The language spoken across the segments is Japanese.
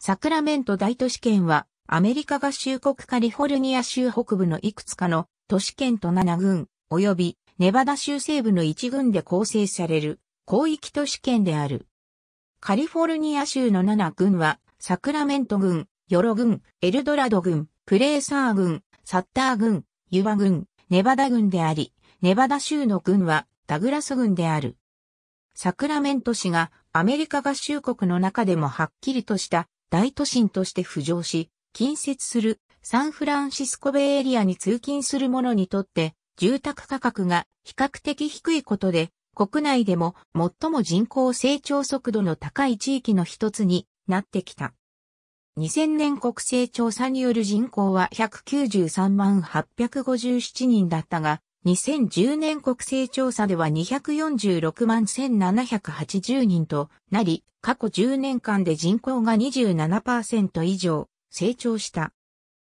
サクラメント大都市圏は、アメリカ合衆国カリフォルニア州北部のいくつかの都市圏と7郡、及びネバダ州西部の1郡で構成される広域都市圏である。カリフォルニア州の7郡は、サクラメント郡、ヨロ郡、エルドラド郡、プレーサー郡、サッター郡、ユバ郡、ネバダ郡であり、ネバダ州の郡はダグラス郡である。サクラメント市がアメリカ合衆国の中でもはっきりとした大都心として浮上し、近接するサンフランシスコベイエリアに通勤する者にとって、住宅価格が比較的低いことで、国内でも最も人口成長速度の高い地域の一つになってきた。2000年国勢調査による人口は193万857人だったが、2010年国勢調査では246万1780人となり、過去10年間で人口が27%以上成長した。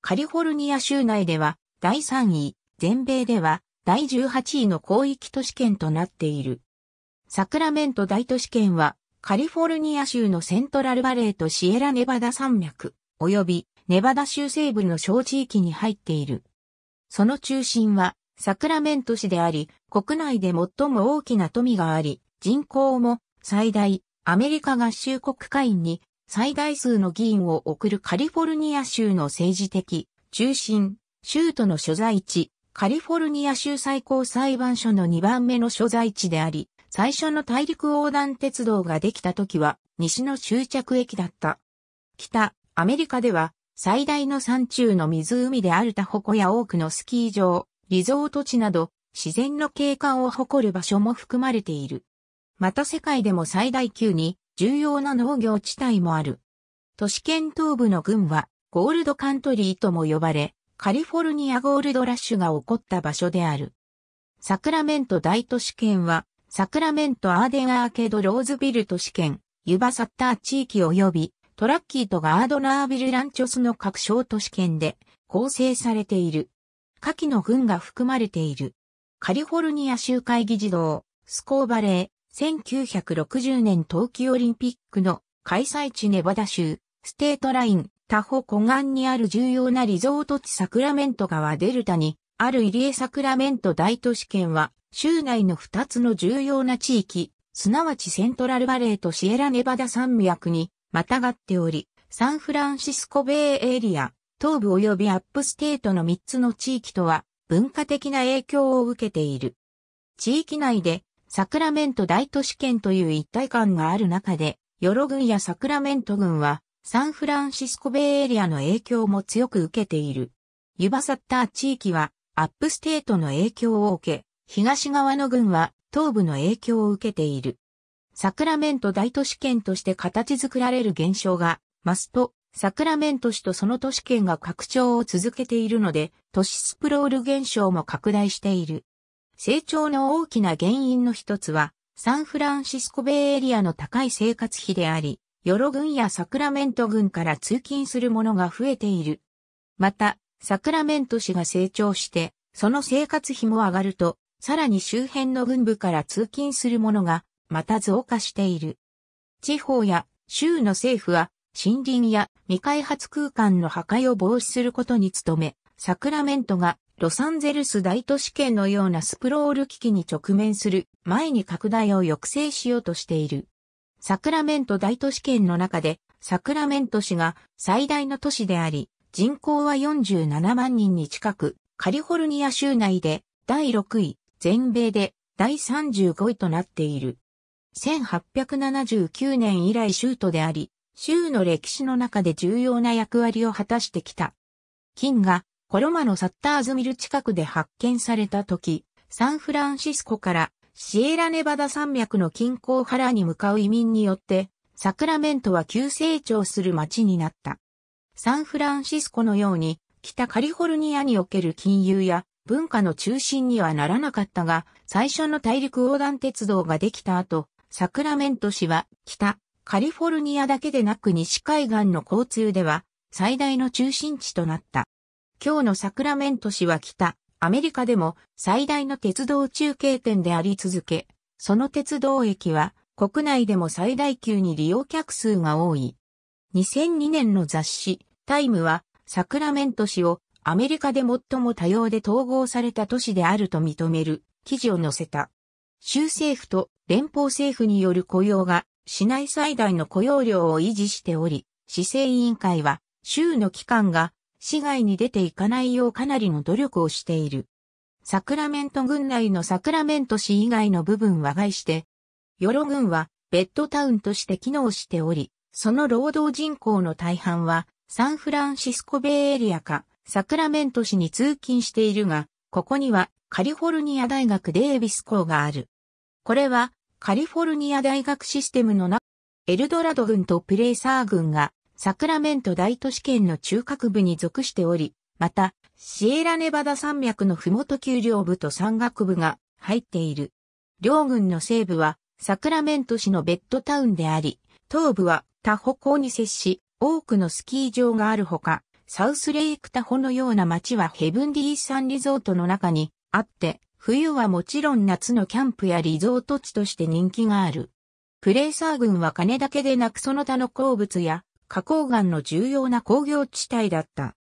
カリフォルニア州内では第3位、全米では第18位の広域都市圏となっている。サクラメント大都市圏はカリフォルニア州のセントラルバレーとシエラネバダ山脈、及びネバダ州西部の小地域に入っている。その中心はサクラメント市であり、国内で最も大きな富があり、人口も最大、アメリカ合衆国会員に最大数の議員を送るカリフォルニア州の政治的中心、州都の所在地、カリフォルニア州最高裁判所の2番目の所在地であり、最初の大陸横断鉄道ができた時は西の終着駅だった。北、アメリカでは最大の山中の湖であるタホコや多くのスキー場、リゾート地など、自然の景観を誇る場所も含まれている。また世界でも最大級に重要な農業地帯もある。都市圏東部の群はゴールドカントリーとも呼ばれ、カリフォルニアゴールドラッシュが起こった場所である。サクラメント大都市圏は、サクラメントアーデンアーケードローズビル都市圏、ユバサッター地域及び、トラッキーとガードナービルランチョスの各小都市圏で構成されている。下記の群が含まれている。カリフォルニア州会議児童、スコーバレー、1960年冬季オリンピックの開催地ネバダ州、ステートライン、他方湖岸にある重要なリゾート地サクラメント川デルタに、あるイリエサクラメント大都市圏は、州内の2つの重要な地域、すなわちセントラルバレーとシエラネバダ山脈にまたがっており、サンフランシスコベイエリア、東部及びアップステートの3つの地域とは文化的な影響を受けている。地域内でサクラメント大都市圏という一体感がある中で、ヨロ郡やサクラメント郡はサンフランシスコベイエリアの影響も強く受けている。ユバサッター地域はアップステートの影響を受け、東側の郡は東部の影響を受けている。サクラメント大都市圏として形作られる現象が、マスト、サクラメント市とその都市圏が拡張を続けているので、都市スプロール現象も拡大している。成長の大きな原因の一つは、サンフランシスコベイエリアの高い生活費であり、ヨロ郡やサクラメント郡から通勤する者が増えている。また、サクラメント市が成長して、その生活費も上がると、さらに周辺の軍部から通勤する者が、また増加している。地方や州の政府は、森林や未開発空間の破壊を防止することに努め、サクラメントがロサンゼルス大都市圏のようなスプロール危機に直面する前に拡大を抑制しようとしている。サクラメント大都市圏の中で、サクラメント市が最大の都市であり、人口は47万人に近く、カリフォルニア州内で第6位、全米で第35位となっている。1879年以来州都であり、州の歴史の中で重要な役割を果たしてきた。金がコロマのサッターズミル近くで発見された時、サンフランシスコからシエラネバダ山脈の近郊原に向かう移民によって、サクラメントは急成長する街になった。サンフランシスコのように、北カリフォルニアにおける金融や文化の中心にはならなかったが、最初の大陸横断鉄道ができた後、サクラメント市は北カリフォルニアだけでなく西海岸の交通では最大の中心地となった。今日のサクラメント市は北、アメリカでも最大の鉄道中継点であり続け、その鉄道駅は国内でも最大級に利用客数が多い。2002年の雑誌、タイムはサクラメント市をアメリカで最も多様で統合された都市であると認める記事を載せた。州政府と連邦政府による雇用が市内最大の雇用量を維持しており、市政委員会は、州の機関が市外に出ていかないようかなりの努力をしている。サクラメント郡内のサクラメント市以外の部分は外して、ヨロ郡はベッドタウンとして機能しており、その労働人口の大半はサンフランシスコベイエリアかサクラメント市に通勤しているが、ここにはカリフォルニア大学デービス校がある。これはカリフォルニア大学システムの中、エルドラド軍とプレイサー軍がサクラメント大都市圏の中核部に属しており、また、シエラネバダ山脈のふもと丘陵部と山岳部が入っている。両軍の西部はサクラメント市のベッドタウンであり、東部は他歩行に接し、多くのスキー場があるほか、サウスレイクタホのような街はヘブンディーサンリゾートの中にあって、冬はもちろん夏のキャンプやリゾート地として人気がある。プレイサー軍は金だけでなくその他の鉱物や花崗岩の重要な工業地帯だった。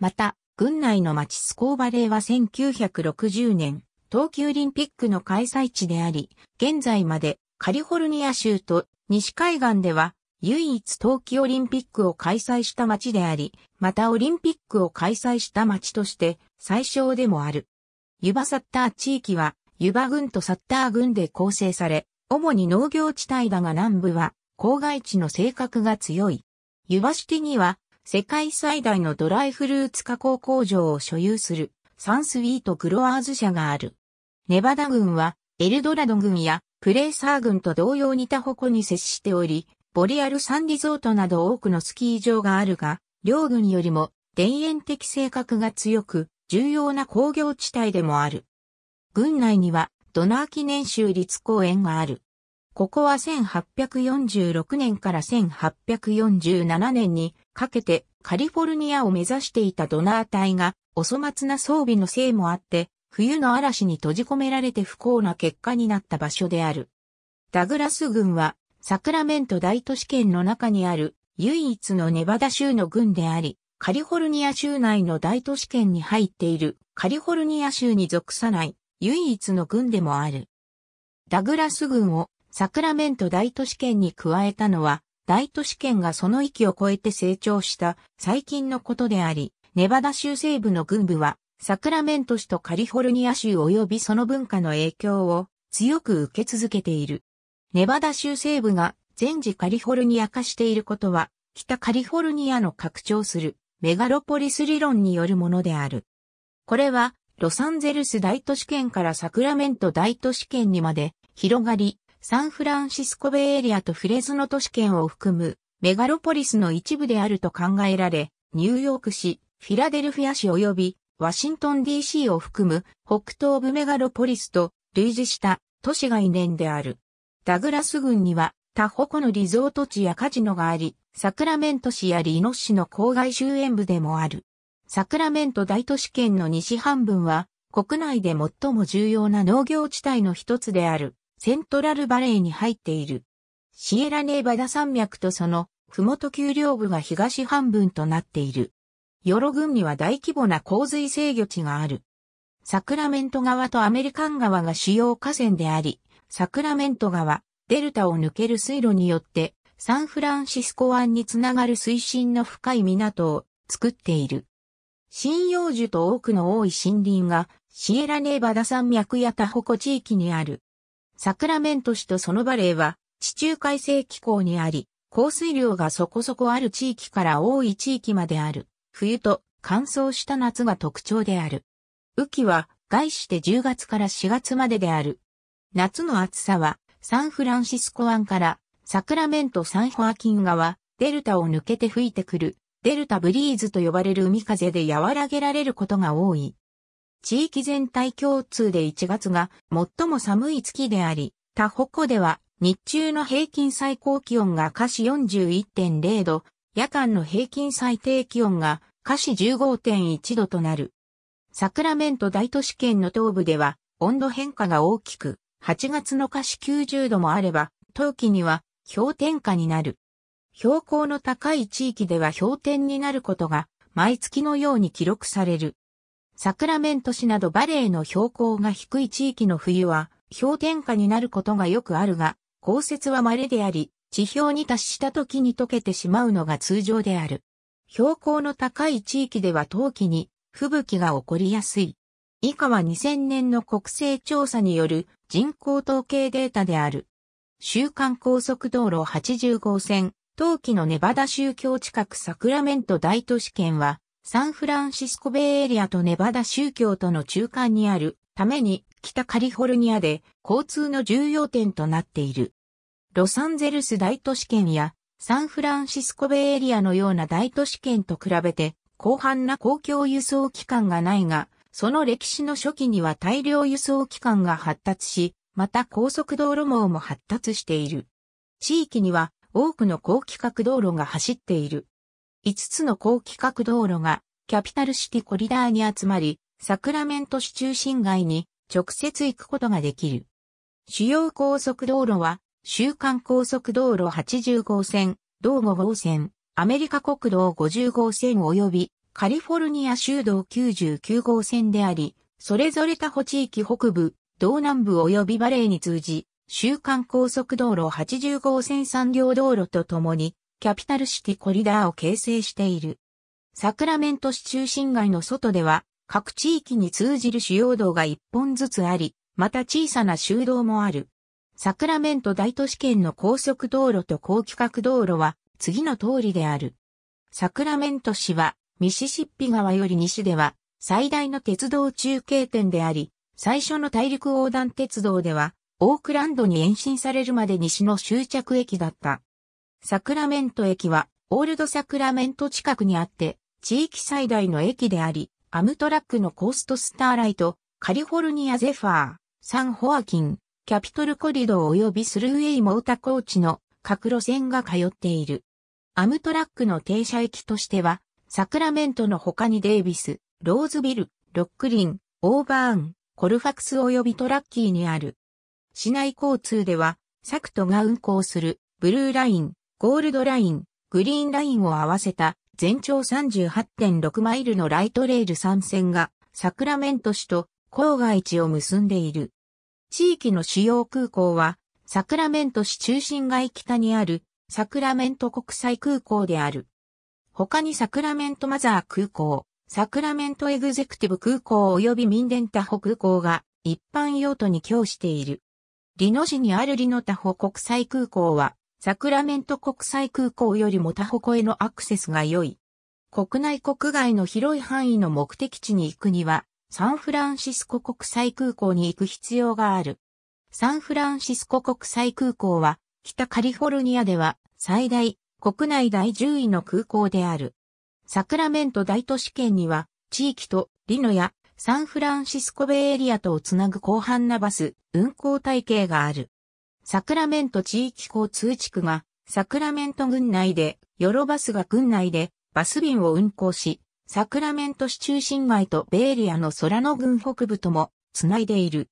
また、軍内の町スコーバレーは1960年、冬季オリンピックの開催地であり、現在までカリフォルニア州と西海岸では唯一冬季オリンピックを開催した町であり、またオリンピックを開催した町として最小でもある。ユバサッター地域は、ユバ郡とサッター軍で構成され、主に農業地帯だが南部は、郊外地の性格が強い。ユバシティには、世界最大のドライフルーツ加工工場を所有する、サンスウィートグロワーズ社がある。ネバダ軍は、エルドラド軍や、プレーサー軍と同様に他方に接しており、ボリアルサンリゾートなど多くのスキー場があるが、両軍よりも田園的性格が強く、重要な工業地帯でもある。郡内にはドナー記念州立公園がある。ここは1846年から1847年にかけてカリフォルニアを目指していたドナー隊がお粗末な装備のせいもあって冬の嵐に閉じ込められて不幸な結果になった場所である。ダグラス郡はサクラメント大都市圏の中にある唯一のネバダ州の郡であり、カリフォルニア州内の大都市圏に入っているカリフォルニア州に属さない唯一の軍でもある。ダグラス軍をサクラメント大都市圏に加えたのは、大都市圏がその域を超えて成長した最近のことであり、ネバダ州西部の軍部は、サクラメント市とカリフォルニア州及びその文化の影響を強く受け続けている。ネバダ州西部が全時カリフォルニア化していることは、北カリフォルニアの拡張するメガロポリス理論によるものである。これは、ロサンゼルス大都市圏からサクラメント大都市圏にまで広がり、サンフランシスコベイエリアとフレズノ都市圏を含むメガロポリスの一部であると考えられ、ニューヨーク市、フィラデルフィア市及びワシントン DC を含む北東部メガロポリスと類似した都市概念である。ダグラス郡には他保護のリゾート地やカジノがあり、サクラメント市やリノ市の郊外周縁部でもある。サクラメント大都市圏の西半分は、国内で最も重要な農業地帯の一つである、セントラルバレーに入っている。シエラネーバダ山脈とその、ふもと丘陵部が東半分となっている。ヨロ郡には大規模な洪水制御地がある。サクラメント川とアメリカン川が主要河川であり、サクラメント川、デルタを抜ける水路によってサンフランシスコ湾につながる水深の深い港を作っている。針葉樹と多くの多い森林がシエラネーバダ山脈やタホコ地域にある。サクラメント市とそのバレーは地中海性気候にあり、降水量がそこそこある地域から多い地域まである。冬と乾燥した夏が特徴である。雨季は外して10月から4月までである。夏の暑さはサンフランシスコ湾からサクラメント・サンホアキン川、デルタを抜けて吹いてくる、デルタブリーズと呼ばれる海風で和らげられることが多い。地域全体共通で1月が最も寒い月であり、他保湖では日中の平均最高気温が下氏41.0度、夜間の平均最低気温が下氏15.1度となる。サクラメント大都市圏の東部では温度変化が大きく、8月の下肢90度もあれば、冬季には氷点下になる。標高の高い地域では氷点になることが毎月のように記録される。サクラメント市などバレーの標高が低い地域の冬は氷点下になることがよくあるが、降雪は稀であり、地表に達した時に溶けてしまうのが通常である。標高の高い地域では冬季に吹雪が起こりやすい。以下は2000年の国勢調査による人口統計データである。週刊高速道路80号線、冬季のネバダ宗教近くサクラメント大都市圏は、サンフランシスコベイエリアとネバダ宗教との中間にあるために北カリフォルニアで交通の重要点となっている。ロサンゼルス大都市圏やサンフランシスコベイエリアのような大都市圏と比べて広範な公共輸送機関がないが、その歴史の初期には大量輸送機関が発達し、また高速道路網も発達している。地域には多くの高規格道路が走っている。5つの高規格道路がキャピタルシティコリダーに集まり、サクラメント市中心街に直接行くことができる。主要高速道路は、週間高速道路80号線、道後号線、アメリカ国道50号線及びカリフォルニア州道99号線であり、それぞれ他保地域北部、道南部及びバレーに通じ、週間高速道路80号線産業道路とともに、キャピタルシティコリダーを形成している。サクラメント市中心街の外では、各地域に通じる主要道が一本ずつあり、また小さな修道もある。サクラメント大都市圏の高速道路と高規格道路は次の通りである。サクラメント市はミシシッピ川より西では最大の鉄道中継点であり、最初の大陸横断鉄道では、オークランドに延伸されるまで西の終着駅だった。サクラメント駅は、オールドサクラメント近くにあって、地域最大の駅であり、アムトラックのコーストスターライト、カリフォルニアゼファー、サンホアキン、キャピトルコリドー及びスルーウェイモータコーチの各路線が通っている。アムトラックの停車駅としては、サクラメントの他にデイビス、ローズビル、ロックリン、オーバーン、コルファクス及びトラッキーにある。市内交通では、サクトが運行するブルーライン、ゴールドライン、グリーンラインを合わせた全長38.6マイルのライトレール3線がサクラメント市と郊外地を結んでいる。地域の主要空港はサクラメント市中心街北にあるサクラメント国際空港である。他にサクラメントマザー空港、サクラメントエグゼクティブ空港及びミンデンタホ空港が一般用途に供している。リノ市にあるリノタホ国際空港は、サクラメント国際空港よりもタホコへのアクセスが良い。国内国外の広い範囲の目的地に行くには、サンフランシスコ国際空港に行く必要がある。サンフランシスコ国際空港は、北カリフォルニアでは最大、国内第10位の空港である。サクラメント大都市圏には、地域とリノやサンフランシスコベイエリアとをつなぐ広範なバス、運行体系がある。サクラメント地域交通地区が、サクラメント郡内で、ヨロバスが郡内で、バス便を運行し、サクラメント市中心街とベイリアの空の郡北部とも、つないでいる。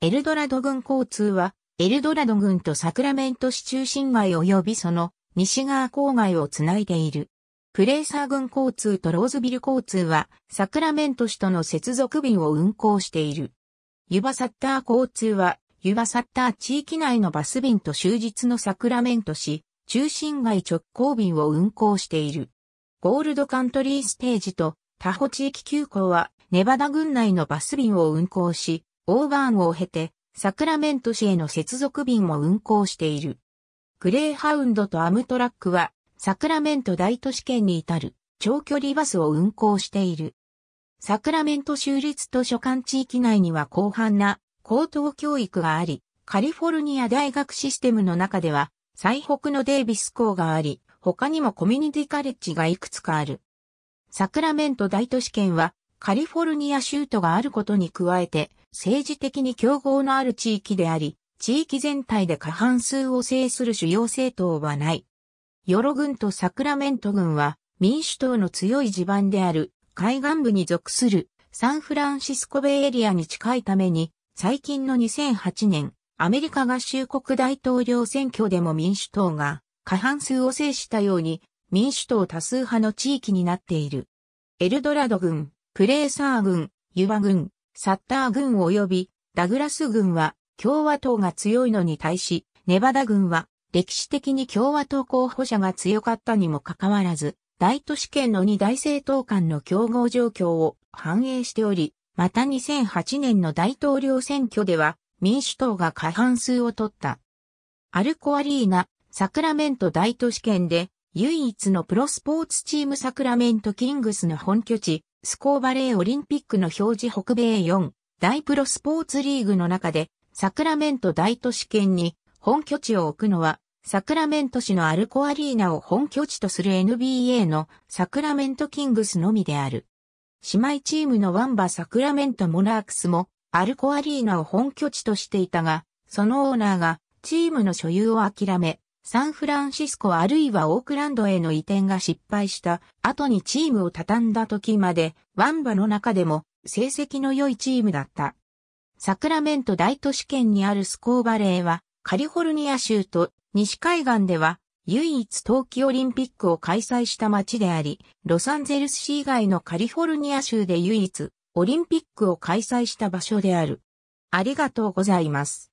エルドラド郡交通は、エルドラド郡とサクラメント市中心街及びその西側郊外をつないでいる。クレーサー郡交通とローズビル交通は、サクラメント市との接続便を運行している。ユバサッター交通は、ユバサッター地域内のバス便と終日のサクラメント市、中心街直行便を運行している。ゴールドカントリーステージと他保地域急行は、ネバダ郡内のバス便を運行し、オーバーンを経て、サクラメント市への接続便も運行している。グレーハウンドとアムトラックは、サクラメント大都市圏に至る長距離バスを運行している。サクラメント州立図書館地域内には広範な高等教育があり、カリフォルニア大学システムの中では最北のデイビス校があり、他にもコミュニティカレッジがいくつかある。サクラメント大都市圏はカリフォルニア州都があることに加えて政治的に競合のある地域であり、地域全体で過半数を制する主要政党はない。ヨロ軍とサクラメント軍は民主党の強い地盤である海岸部に属するサンフランシスコベイエリアに近いために最近の2008年アメリカ合衆国大統領選挙でも民主党が過半数を制したように民主党多数派の地域になっている。エルドラド軍、プレーサー軍、ユバ軍、サッター軍及びダグラス軍は共和党が強いのに対し、ネバダ軍は歴史的に共和党候補者が強かったにもかかわらず、大都市圏の二大政党間の競合状況を反映しており、また2008年の大統領選挙では民主党が過半数を取った。アルコアリーナ、サクラメント大都市圏で唯一のプロスポーツチームサクラメントキングスの本拠地、スコーバレーオリンピックの表示北米4大プロスポーツリーグの中でサクラメント大都市圏に本拠地を置くのはサクラメント市のアルコアリーナを本拠地とする NBA のサクラメントキングスのみである。姉妹チームのワンバサクラメントモナークスもアルコアリーナを本拠地としていたが、そのオーナーがチームの所有を諦め、サンフランシスコあるいはオークランドへの移転が失敗した後にチームを畳んだ時までワンバの中でも成績の良いチームだった。サクラメント大都市圏にあるスコーバレーはカリフォルニア州と西海岸では唯一冬季オリンピックを開催した街であり、ロサンゼルス市以外のカリフォルニア州で唯一オリンピックを開催した場所である。ありがとうございます。